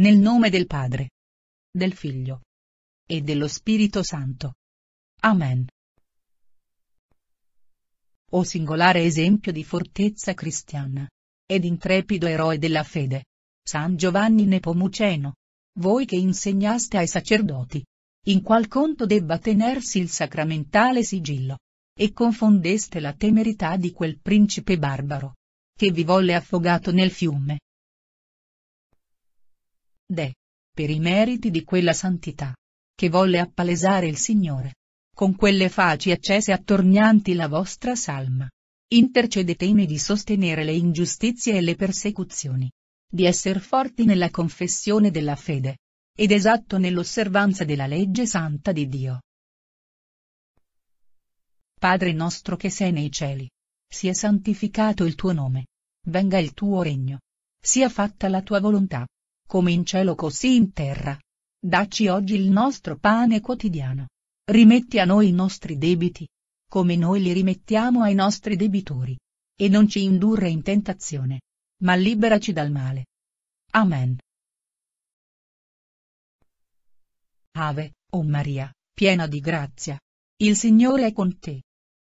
Nel nome del Padre, del Figlio e dello Spirito Santo. Amen. O singolare esempio di fortezza cristiana ed intrepido eroe della fede, San Giovanni Nepomuceno, voi che insegnaste ai sacerdoti in qual conto debba tenersi il sacramentale sigillo, e confondeste la temerità di quel principe barbaro che vi volle affogato nel fiume de. Per i meriti di quella santità. Che volle appalesare il Signore. Con quelle faci accese attornianti la vostra salma. Intercedetemi di sostenere le ingiustizie e le persecuzioni. Di esser forti nella confessione della fede. Ed esatto nell'osservanza della legge santa di Dio. Padre nostro che sei nei cieli. Sia santificato il tuo nome. Venga il tuo regno. Sia fatta la tua volontà come in cielo così in terra. Dacci oggi il nostro pane quotidiano. Rimetti a noi i nostri debiti, come noi li rimettiamo ai nostri debitori. E non ci indurre in tentazione, ma liberaci dal male. Amen. Ave, o oh Maria, piena di grazia. Il Signore è con te.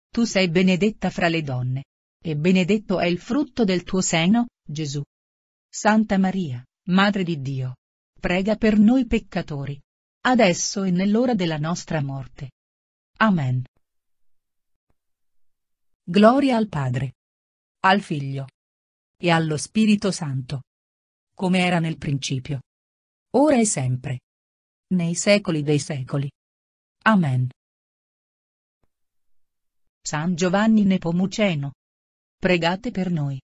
Tu sei benedetta fra le donne, e benedetto è il frutto del tuo seno, Gesù. Santa Maria, Madre di Dio, prega per noi peccatori, adesso e nell'ora della nostra morte. Amen. Gloria al Padre, al Figlio e allo Spirito Santo, come era nel principio, ora e sempre, nei secoli dei secoli. Amen. San Giovanni Nepomuceno. Pregate per noi.